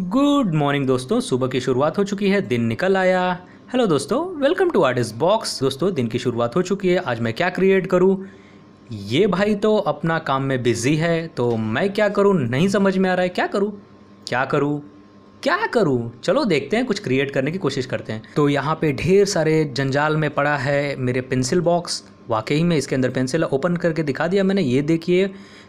good morning दोस्तों सुबह की शुरुआत हो चुकी है दिन निकल आया हेलो दोस्तों वेलकम टू आर्ट बॉक्स दोस्तों दिन की शुरुआत हो चुकी है आज मैं क्या क्रिएट करूँ ये भाई तो अपना काम में बिज़ी है तो मैं क्या करूँ नहीं समझ में आ रहा है क्या करूँ क्या करूँ क्या करूं चलो देखते हैं कुछ क्रिएट करने की कोशिश करते हैं तो यहाँ पर ढेर सारे जंजाल में पड़ा है मेरे पेंसिल बॉक्स वाकई में इसके अंदर पेंसिल ओपन करके दिखा दिया मैंने ये देखिए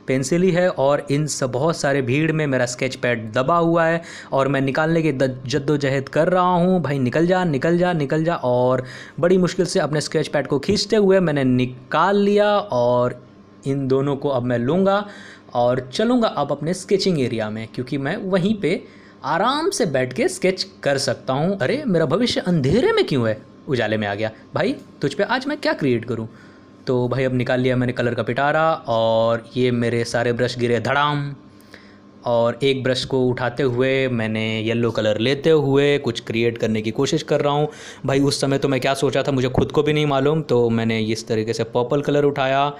पेंसिल ही है और इन सब बहुत सारे भीड़ में मेरा स्केच पैड दबा हुआ है और मैं निकालने की जद्दोजहद कर रहा हूँ भाई निकल जा निकल जा निकल जा और बड़ी मुश्किल से अपने स्केच पैड को खींचते हुए मैंने निकाल लिया और इन दोनों को अब मैं लूँगा और चलूँगा अब अपने स्केचिंग एरिया में क्योंकि मैं वहीं पर आराम से बैठ के स्केच कर सकता हूँ अरे मेरा भविष्य अंधेरे में क्यों है उजाले में आ गया भाई तुझ पे आज मैं क्या क्रिएट करूँ तो भाई अब निकाल लिया मैंने कलर का पिटारा और ये मेरे सारे ब्रश गिरे धड़ाम और एक ब्रश को उठाते हुए मैंने येलो कलर लेते हुए कुछ क्रिएट करने की कोशिश कर रहा हूँ भाई उस समय तो मैं क्या सोचा था मुझे खुद को भी नहीं मालूम तो मैंने इस तरीके से पर्पल कलर उठाया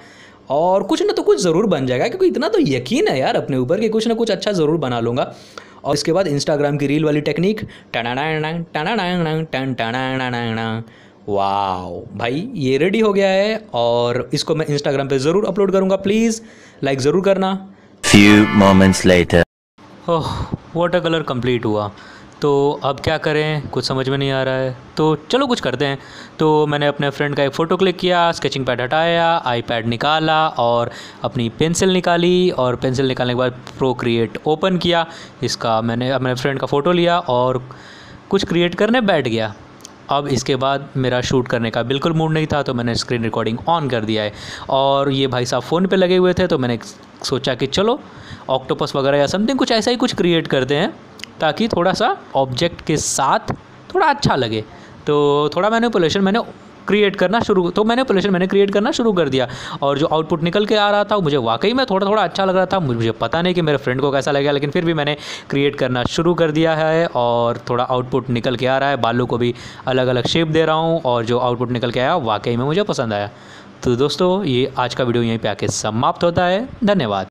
और कुछ ना तो कुछ ज़रूर बन जाएगा क्योंकि इतना तो यकीन है यार अपने ऊपर कि कुछ ना कुछ अच्छा ज़रूर बना लूँगा और इसके बाद इंस्टाग्राम की रील वाली टेक्निक टना टना टना टना टना वाओ भाई ये रेडी हो गया है और इसको मैं इंस्टाग्राम पे ज़रूर अपलोड करूँगा प्लीज़ लाइक ज़रूर करना few moments later oh water colour complete हुआ तो अब क्या करें कुछ समझ में नहीं आ रहा है तो चलो कुछ करते हैं तो मैंने अपने फ्रेंड का एक फ़ोटो क्लिक किया स्केचिंग पैड हटाया आईपैड निकाला और अपनी पेंसिल निकाली और पेंसिल निकालने के बाद प्रो क्रिएट ओपन किया इसका मैंने अपने फ्रेंड का फ़ोटो लिया और कुछ क्रिएट करने बैठ गया अब इसके बाद मेरा शूट करने का बिल्कुल मूड नहीं था तो मैंने स्क्रीन रिकॉर्डिंग ऑन कर दिया है और ये भाई साहब फ़ोन पे लगे हुए थे तो मैंने सोचा कि चलो ऑक्टोपस वगैरह या समथिंग कुछ ऐसा ही कुछ क्रिएट करते हैं ताकि थोड़ा सा ऑब्जेक्ट के साथ थोड़ा अच्छा लगे तो थोड़ा मैनिपुलेशन मैंने क्रिएट करना शुरू तो मैंने पोल्यूशन मैंने क्रिएट करना शुरू कर दिया और जो आउटपुट निकल के आ रहा था मुझे वाकई में थोड़ा थोड़ा अच्छा लग रहा था मुझे पता नहीं कि मेरे फ्रेंड को कैसा लगेगा लेकिन फिर भी मैंने क्रिएट करना शुरू कर दिया है और थोड़ा आउटपुट निकल के आ रहा है बालू को भी अलग अलग शेप दे रहा हूँ और जो आउटपुट निकल के आया वाकई में मुझे पसंद आया तो दोस्तों ये आज का वीडियो यहीं पर आके समाप्त होता है धन्यवाद